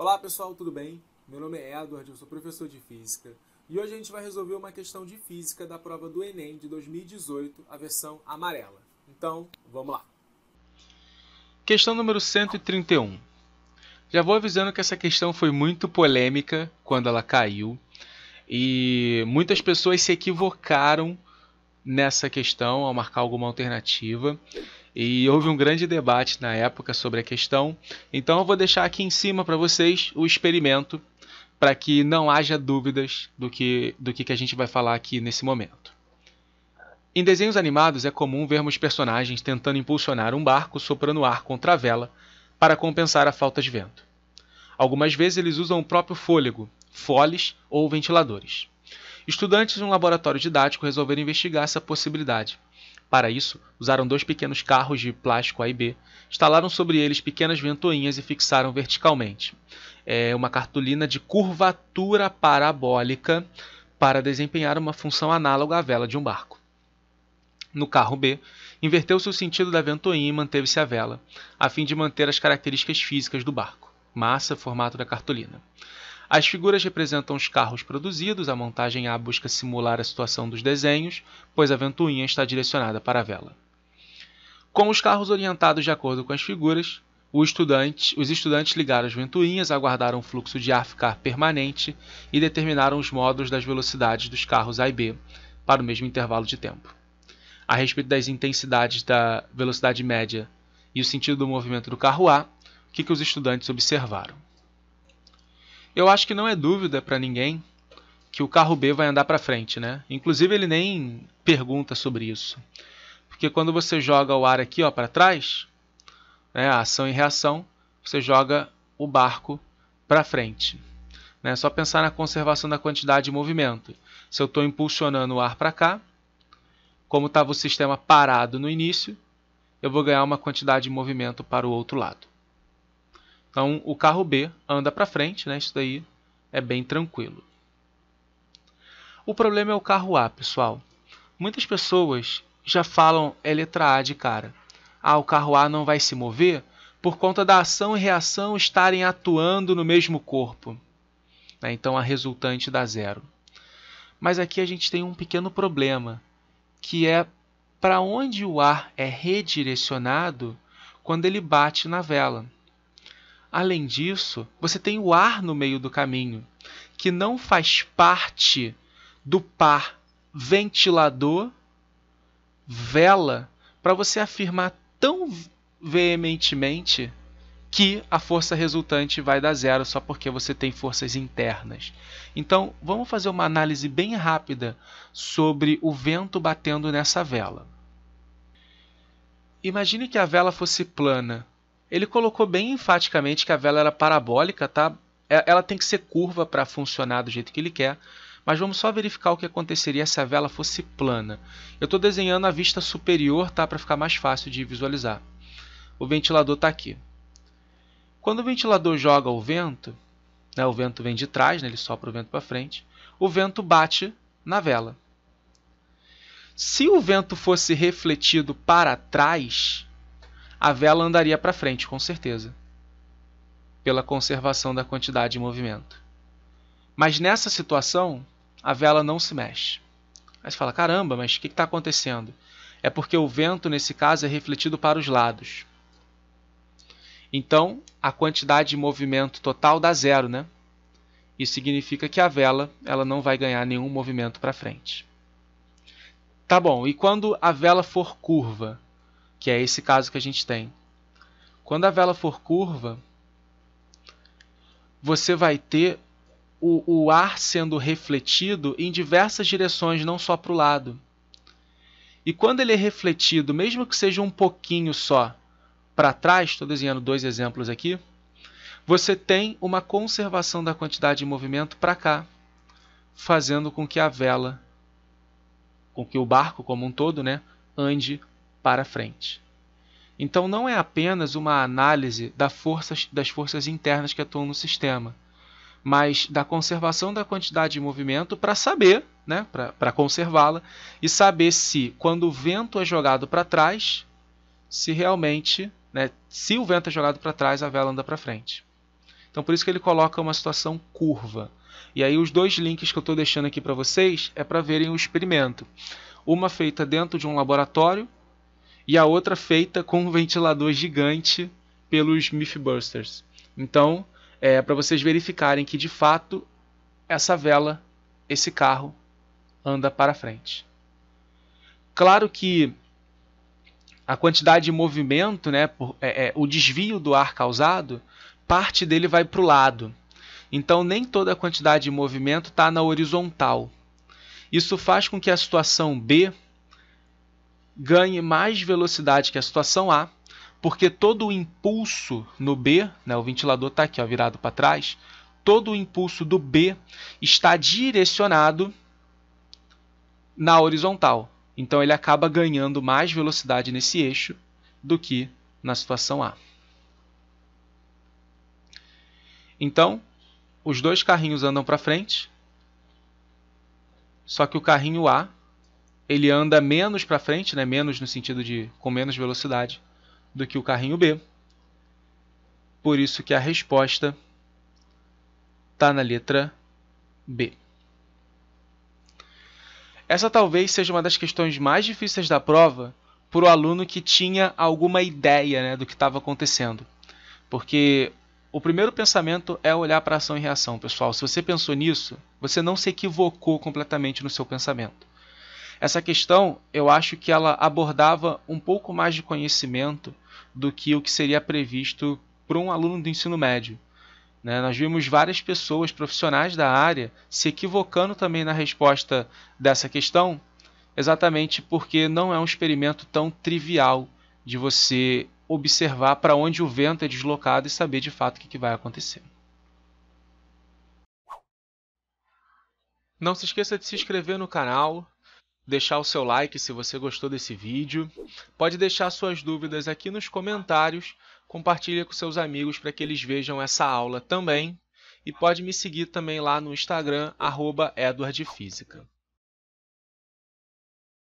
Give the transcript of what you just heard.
Olá pessoal, tudo bem? Meu nome é Edward, eu sou professor de Física e hoje a gente vai resolver uma questão de Física da prova do Enem de 2018, a versão amarela. Então, vamos lá! Questão número 131. Já vou avisando que essa questão foi muito polêmica quando ela caiu e muitas pessoas se equivocaram nessa questão ao marcar alguma alternativa e houve um grande debate na época sobre a questão. Então eu vou deixar aqui em cima para vocês o experimento para que não haja dúvidas do que, do que, que a gente vai falar aqui nesse momento. Em desenhos animados é comum vermos personagens tentando impulsionar um barco soprando ar contra a vela para compensar a falta de vento. Algumas vezes eles usam o próprio fôlego, foles ou ventiladores. Estudantes de um laboratório didático resolveram investigar essa possibilidade. Para isso, usaram dois pequenos carros de plástico A e B, instalaram sobre eles pequenas ventoinhas e fixaram verticalmente é, uma cartolina de curvatura parabólica para desempenhar uma função análoga à vela de um barco. No carro B, inverteu-se o sentido da ventoinha e manteve-se a vela, a fim de manter as características físicas do barco massa, formato da cartolina. As figuras representam os carros produzidos, a montagem A busca simular a situação dos desenhos, pois a ventoinha está direcionada para a vela. Com os carros orientados de acordo com as figuras, estudante, os estudantes ligaram as ventoinhas, aguardaram o fluxo de ar ficar permanente e determinaram os modos das velocidades dos carros A e B para o mesmo intervalo de tempo. A respeito das intensidades da velocidade média e o sentido do movimento do carro A, o que, que os estudantes observaram? Eu acho que não é dúvida para ninguém que o carro B vai andar para frente, né? Inclusive ele nem pergunta sobre isso. Porque quando você joga o ar aqui, ó, para trás, né, ação e reação, você joga o barco para frente. Né? Só pensar na conservação da quantidade de movimento. Se eu estou impulsionando o ar para cá, como estava o sistema parado no início, eu vou ganhar uma quantidade de movimento para o outro lado. Então o carro B anda para frente, né? Isso daí é bem tranquilo. O problema é o carro A, pessoal. Muitas pessoas já falam é letra A de cara. Ah, o carro A não vai se mover por conta da ação e reação estarem atuando no mesmo corpo. Né? Então a resultante dá zero. Mas aqui a gente tem um pequeno problema, que é para onde o ar é redirecionado quando ele bate na vela. Além disso, você tem o ar no meio do caminho, que não faz parte do par ventilador vela para você afirmar tão veementemente que a força resultante vai dar zero só porque você tem forças internas. Então, vamos fazer uma análise bem rápida sobre o vento batendo nessa vela. Imagine que a vela fosse plana ele colocou bem enfaticamente que a vela era parabólica, tá? É, ela tem que ser curva para funcionar do jeito que ele quer. Mas vamos só verificar o que aconteceria se a vela fosse plana. Eu estou desenhando a vista superior, tá? Para ficar mais fácil de visualizar. O ventilador está aqui. Quando o ventilador joga o vento, né, o vento vem de trás, né, ele sopra o vento para frente, o vento bate na vela. Se o vento fosse refletido para trás, a vela andaria para frente, com certeza, pela conservação da quantidade de movimento. Mas nessa situação, a vela não se mexe. Aí você fala: caramba, mas o que está acontecendo? É porque o vento, nesse caso, é refletido para os lados. Então, a quantidade de movimento total dá zero, né? Isso significa que a vela ela não vai ganhar nenhum movimento para frente. Tá bom, e quando a vela for curva, que é esse caso que a gente tem. Quando a vela for curva, você vai ter o, o ar sendo refletido em diversas direções, não só para o lado. E quando ele é refletido, mesmo que seja um pouquinho só para trás, estou desenhando dois exemplos aqui, você tem uma conservação da quantidade de movimento para cá, fazendo com que a vela, com que o barco como um todo, né, ande para frente. Então não é apenas uma análise das forças internas que atuam no sistema, mas da conservação da quantidade de movimento para saber, né, para conservá-la, e saber se, quando o vento é jogado para trás, se realmente, né, se o vento é jogado para trás, a vela anda para frente. Então por isso que ele coloca uma situação curva. E aí os dois links que eu estou deixando aqui para vocês é para verem o experimento. Uma feita dentro de um laboratório e a outra feita com um ventilador gigante pelos Mythbusters. Então, é para vocês verificarem que de fato essa vela, esse carro, anda para frente. Claro que a quantidade de movimento, né, por, é, é, o desvio do ar causado, parte dele vai para o lado. Então, nem toda a quantidade de movimento está na horizontal. Isso faz com que a situação B ganhe mais velocidade que a situação A, porque todo o impulso no B, né, o ventilador está aqui ó, virado para trás, todo o impulso do B está direcionado na horizontal. Então ele acaba ganhando mais velocidade nesse eixo do que na situação A. Então, os dois carrinhos andam para frente, só que o carrinho A ele anda menos para frente, né? menos no sentido de com menos velocidade do que o carrinho B. Por isso que a resposta está na letra B. Essa talvez seja uma das questões mais difíceis da prova para o aluno que tinha alguma ideia né, do que estava acontecendo. Porque o primeiro pensamento é olhar para ação e reação, pessoal. Se você pensou nisso, você não se equivocou completamente no seu pensamento. Essa questão, eu acho que ela abordava um pouco mais de conhecimento do que o que seria previsto para um aluno do ensino médio. Né? Nós vimos várias pessoas profissionais da área se equivocando também na resposta dessa questão, exatamente porque não é um experimento tão trivial de você observar para onde o vento é deslocado e saber de fato o que vai acontecer. Não se esqueça de se inscrever no canal, deixar o seu like se você gostou desse vídeo. Pode deixar suas dúvidas aqui nos comentários, compartilha com seus amigos para que eles vejam essa aula também. E pode me seguir também lá no Instagram, arroba